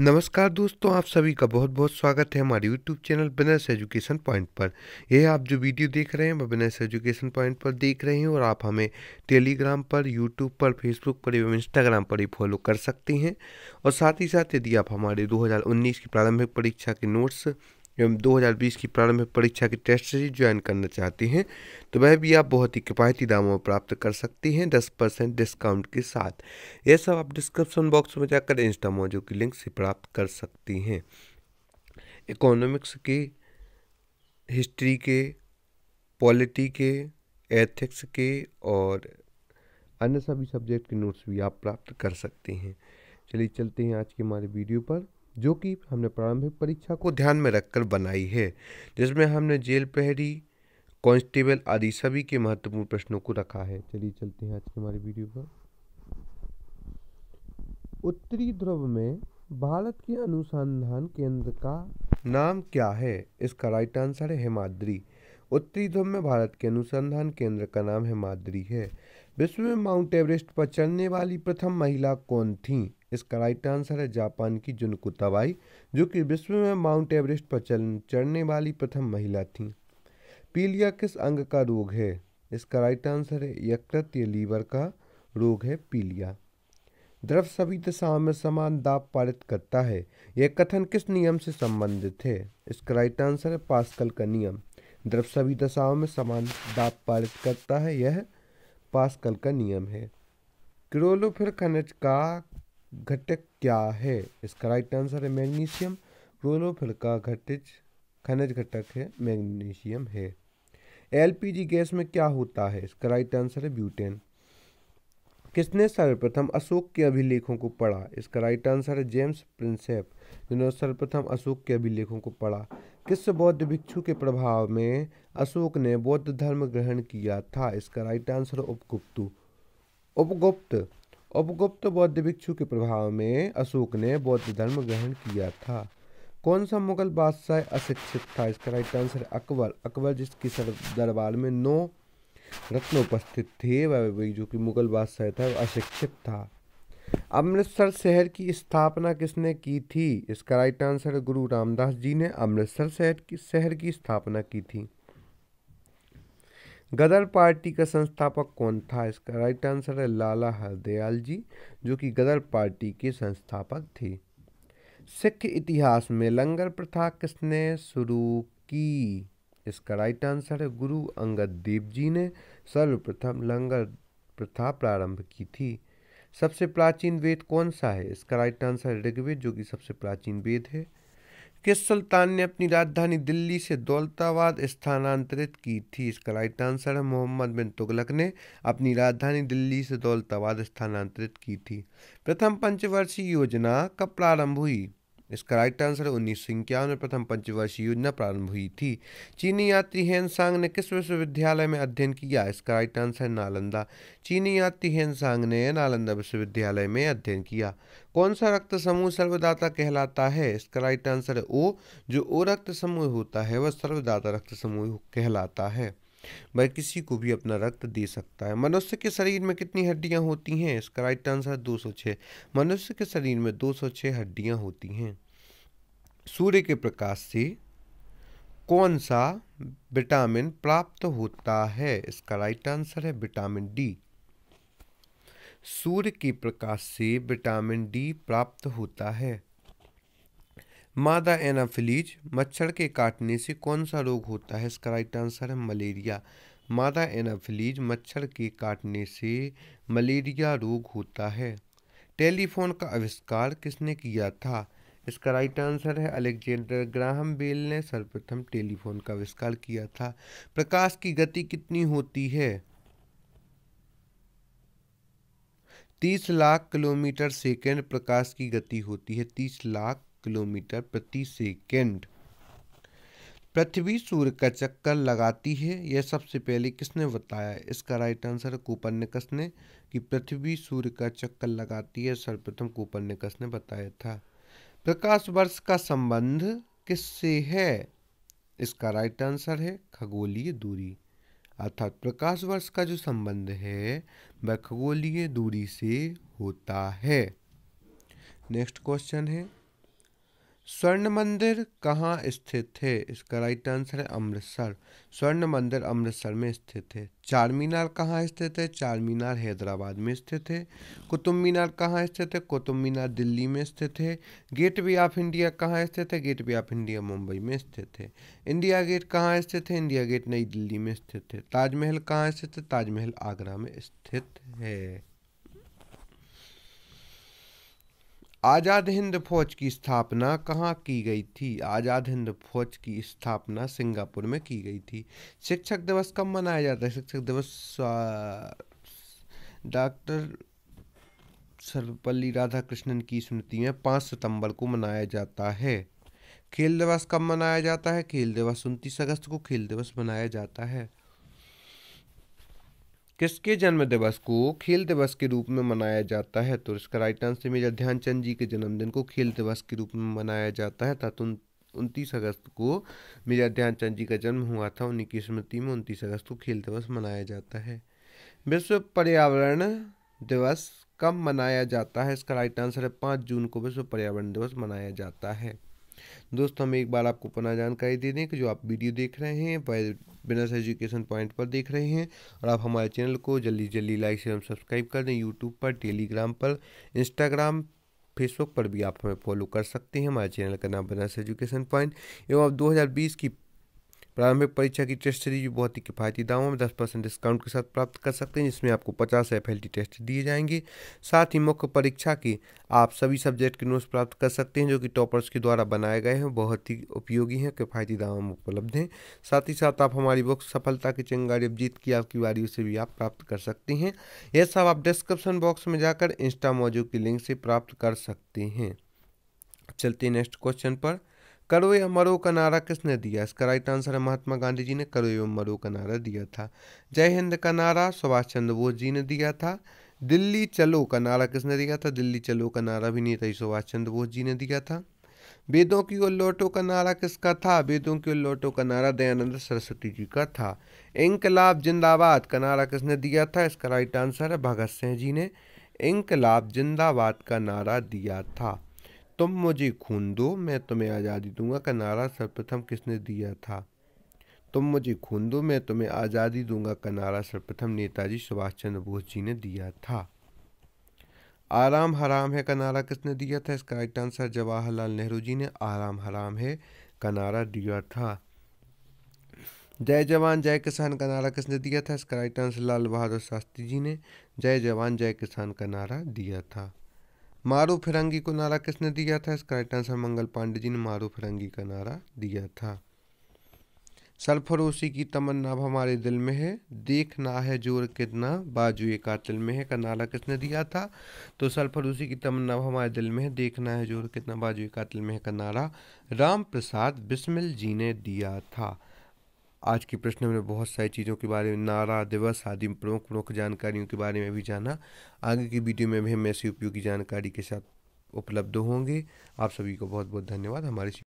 नमस्कार दोस्तों आप सभी का बहुत बहुत स्वागत है हमारे YouTube channel Binness education point पर यह आप जो वीडियो देख रहे हैं वह बिनेस एजुकेशन पॉइंट पर देख रहे हैं और आप हमें टेलीग्राम पर यूट्यूब पर फेसबुक पर एवं इंस्टाग्राम पर ही फॉलो कर सकते हैं और साथ ही साथ यदि आप हमारे दो की प्रारंभिक परीक्षा के नोट्स एवं 2020 की प्रारंभिक परीक्षा की टेस्ट सीरीज ज्वाइन करना चाहती हैं तो वह भी आप बहुत ही किफ़ायती दामों में प्राप्त कर सकती हैं 10 परसेंट डिस्काउंट के साथ यह सब आप डिस्क्रिप्शन बॉक्स में जाकर इंस्टा मोजो की लिंक से प्राप्त कर सकती हैं इकोनॉमिक्स के हिस्ट्री के पॉलिटी के एथिक्स के और अन्य सभी सब्जेक्ट के नोट्स भी आप प्राप्त कर सकते हैं चलिए चलते हैं आज के हमारे वीडियो पर जो कि हमने प्रारंभिक परीक्षा को ध्यान में रखकर बनाई है जिसमें हमने जेल प्रहरी कांस्टेबल आदि सभी के महत्वपूर्ण प्रश्नों को रखा है चलिए चलते हैं आज के हमारे वीडियो पर उत्तरी ध्रुव में भारत के अनुसंधान केंद्र का नाम क्या है इसका राइट आंसर है हिमाद्री उत्तरी ध्रुव में भारत के अनुसंधान केंद्र का नाम हिमाद्री है विश्व में माउंट एवरेस्ट पर चढ़ने वाली प्रथम महिला कौन थीं इसका राइट आंसर है जापान की जुनकु तबाई जो कि विश्व में माउंट एवरेस्ट पर चढ़ने वाली प्रथम महिला थीं पीलिया किस अंग का रोग है इसका राइट आंसर है यकृत या लीवर का रोग है पीलिया द्रव सभी दिशाओं में समान दाब पारित करता है यह कथन किस नियम से संबंधित है इसका राइट आंसर है पास्कल का नियम द्रव सभी दशाओं में समान दाब पारित करता है यह पास्कल का नियम है क्रोलोफिर खनिज का घटक क्या है इसका राइट आंसर है मैग्नीशियम क्रोलोफिर का घटिज खनिज घटक है मैग्नीशियम है एलपीजी गैस में क्या होता है इसका राइट आंसर है ब्यूटेन किसने सर्वप्रथम अशोक के अभिलेखों को पढ़ा इसका राइट आंसर है जेम्स प्रिंसेप जिन्होंने सर्वप्रथम अशोक के अभिलेखों को पढ़ा किस बौद्ध भिक्षु के प्रभाव में अशोक ने बौद्ध धर्म ग्रहण किया था इसका राइट आंसर उपगुप्त उपगुप्त उपगुप्त बौद्ध भिक्षु के प्रभाव में अशोक ने बौद्ध धर्म ग्रहण किया था कौन सा मुगल बादशाह अशिक्षित था इसका राइट आंसर अकबर अकबर जिसकी दरबार में नौ रत्न उपस्थित थे वह विवेक जो कि मुगल बादशाह था वह अशिक्षित था अमृतसर शहर की स्थापना किसने की थी इसका राइट आंसर गुरु रामदास जी ने अमृतसर शहर की शहर की स्थापना की थी गदर पार्टी का संस्थापक कौन था इसका राइट आंसर है लाला हरदयाल जी जो कि गदर पार्टी के संस्थापक थे सिख इतिहास में लंगर प्रथा किसने शुरू की इसका राइट आंसर है गुरु अंगद देव जी ने सर्वप्रथम लंगर प्रथा प्रारंभ की थी सबसे प्राचीन वेद कौन सा है इसका राइट आंसर ऋग्वेद जो कि सबसे प्राचीन वेद है किस सुल्तान ने अपनी राजधानी दिल्ली से दौलताबाद स्थानांतरित की थी इसका राइट आंसर है मोहम्मद बिन तुगलक ने अपनी राजधानी दिल्ली से दौलताबाद स्थानांतरित की थी प्रथम पंचवर्षीय योजना कब प्रारंभ हुई इसका राइट आंसर उन्नीस सौ इक्यावन में प्रथम पंचवर्षीय योजना प्रारंभ हुई थी चीनी यात्री हेनसांग ने किस विश्वविद्यालय में अध्ययन किया इसका राइट आंसर नालंदा चीनी यात्री हेनसांग ने नालंदा विश्वविद्यालय में अध्ययन किया कौन सा रक्त समूह सर्वदाता कहलाता है इसका राइट आंसर ओ जो ओ रक्त समूह होता है वह सर्वदाता रक्त समूह कहलाता है वह किसी को भी अपना रक्त दे सकता है मनुष्य के शरीर में कितनी हड्डियां होती हैं इसका राइट आंसर दो सौ छः मनुष्य के शरीर में दो सौ छः हड्डियाँ होती हैं सूर्य के प्रकाश से कौन सा विटामिन प्राप्त होता है इसका राइट आंसर है विटामिन डी सूर्य के प्रकाश से विटामिन डी प्राप्त होता है मादा एनाफिलीज मच्छर के काटने से कौन सा रोग होता है इसका राइट आंसर है मलेरिया मादा एनाफिलीज मच्छर के काटने से मलेरिया रोग होता है टेलीफोन का आविष्कार किसने किया था इसका राइट आंसर है अलेक्जेंडर ग्राहम बेल ने सर्वप्रथम टेलीफोन का आविष्कार किया था प्रकाश की गति कितनी होती है तीस लाख किलोमीटर सेकेंड प्रकाश की गति होती है तीस लाख किलोमीटर प्रति सेकेंड पृथ्वी सूर्य का चक्कर लगाती है यह सबसे पहले किसने बताया इसका राइट आंसर कोपरनिकस ने कि पृथ्वी सूर्य का चक्कर लगाती है सर्वप्रथम कोपरनिकस ने बताया था प्रकाश वर्ष का संबंध किससे है इसका राइट आंसर है खगोलीय दूरी अर्थात प्रकाश वर्ष का जो संबंध है वह खगोलीय दूरी से होता है नेक्स्ट क्वेश्चन है स्वर्ण मंदिर कहाँ स्थित है इसका राइट आंसर है अमृतसर स्वर्ण मंदिर अमृतसर में स्थित है चार मीनार कहाँ स्थित है चार मीनार हैदराबाद में स्थित है कुतुब मीनार कहाँ स्थित है कुतुब मीनार दिल्ली में स्थित है गेट वे ऑफ इंडिया कहाँ स्थित है gateway of India Mumbai में स्थित है इंडिया गेट कहाँ स्थित है इंडिया गेट नई दिल्ली में स्थित है ताजमहल कहाँ स्थित है ताजमहल आगरा में स्थित है आज़ाद हिंद फौज की स्थापना कहाँ की गई थी आज़ाद हिंद फौज की स्थापना सिंगापुर में की गई थी शिक्षक दिवस कब मनाया जाता है शिक्षक दिवस डॉक्टर सर्वपल्ली राधाकृष्णन की स्मृति में पाँच सितंबर को मनाया जाता है खेल दिवस कब मनाया जाता है खेल दिवस उनतीस अगस्त को खेल दिवस मनाया जाता है किसके जन्म दिवस को खेल दिवस के रूप में मनाया जाता है तो इसका right answer major Dhyanchand ji के जन्मदिन को खेल दिवस के रूप में मनाया जाता है तथा उनतीस अगस्त को मेजर ध्यानचंद जी का जन्म हुआ था उन्हीं की स्मृति में उनतीस अगस्त को खेल दिवस मनाया जाता है विश्व पर्यावरण दिवस कब मनाया जाता है इसका राइट आंसर है पाँच जून को विश्व पर्यावरण दिवस मनाया जाता है दोस्तों हम एक बार आपको पुनः जानकारी दे दें कि जो आप वीडियो देख रहे हैं वह एजुकेशन पॉइंट पर देख रहे हैं और आप हमारे चैनल को जल्दी जल्दी लाइक शेयर सब्सक्राइब कर दें यूट्यूब पर टेलीग्राम पर इंस्टाग्राम फेसबुक पर भी आप हमें फॉलो कर सकते हैं हमारे चैनल का नाम बनास एजुकेशन पॉइंट एवं आप 2020 की प्रारंभिक परीक्षा की टेस्ट सीरीज बहुत ही किफ़ायती दामों में दस परसेंट डिस्काउंट के साथ प्राप्त कर सकते हैं जिसमें आपको पचास एफ टेस्ट दिए जाएंगे साथ ही मुख्य परीक्षा के आप सभी सब्जेक्ट के नोट्स प्राप्त कर सकते हैं जो कि टॉपर्स के द्वारा बनाए गए हैं बहुत ही उपयोगी हैं किफ़ायती दामों में उपलब्ध हैं साथ ही साथ आप हमारी बुक सफलता की चिंगारी जीत की आपकी वारियों से भी आप प्राप्त कर सकते हैं यह सब आप डिस्क्रिप्शन बॉक्स में जाकर इंस्टा मौजूद के लिंक से प्राप्त कर सकते हैं चलते नेक्स्ट क्वेश्चन पर करो या मरो का नारा किसने दिया इसका राइट आंसर है महात्मा गांधी जी ने करो एवं मरो का नारा दिया था जय हिंद का नारा सुभाष चंद्र बोस जी ने दिया था दिल्ली चलो का नारा किसने दिया था दिल्ली चलो का नारा भी नेताजी सुभाष चंद्र बोस जी ने दिया था वेदों की ओर लौटो का नारा किसका था वेदों की ओर लौटो का नारा दयानंद सरस्वती जी का था इंकलाब जिंदाबाद का नारा किसने दिया था इसका राइट आंसर है भगत सिंह जी ने इंकलाब जिंदाबाद का नारा दिया था तुम मुझे खून दो मैं तुम्हें आज़ादी दूंगा का नारा सर्वप्रथम किसने दिया था तुम मुझे खून दो मैं तुम्हें आज़ादी दूंगा का नारा सर्वप्रथम नेताजी सुभाष चंद्र बोस जी ने दिया था आराम हराम है का नारा किसने दिया था इसका राइट आंसर जवाहरलाल नेहरू जी ने आराम हराम है का नारा दिया था जय जवान जय किसान का नारा किसने दिया था इसका राइट आंसर लाल बहादुर शास्त्री जी ने जय जवान जय किसान का नारा दिया था मारू फिरंगी को नारा किसने दिया था इसका राइट आंसर मंगल पांडे जी ने मारू फिरंगी का नारा दिया था सरफरोशी की तमन्ना हमारे दिल में है देखना है जोर कितना बाजू ये कातिल में है का नारा किसने दिया था तो सरफरोशी की तमन्ना हमारे दिल में है देखना है जोर कितना बाजू ये कातिल में है का नारा राम प्रसाद बिस्मिल जी ने दिया था आज के प्रश्न में बहुत सारी चीज़ों के बारे में नारा दिवस आदि प्रमुख प्रमुख जानकारियों के बारे में भी जाना आगे की वीडियो में भी हम ऐसी उपयोगी जानकारी के साथ उपलब्ध होंगे आप सभी को बहुत बहुत धन्यवाद हमारे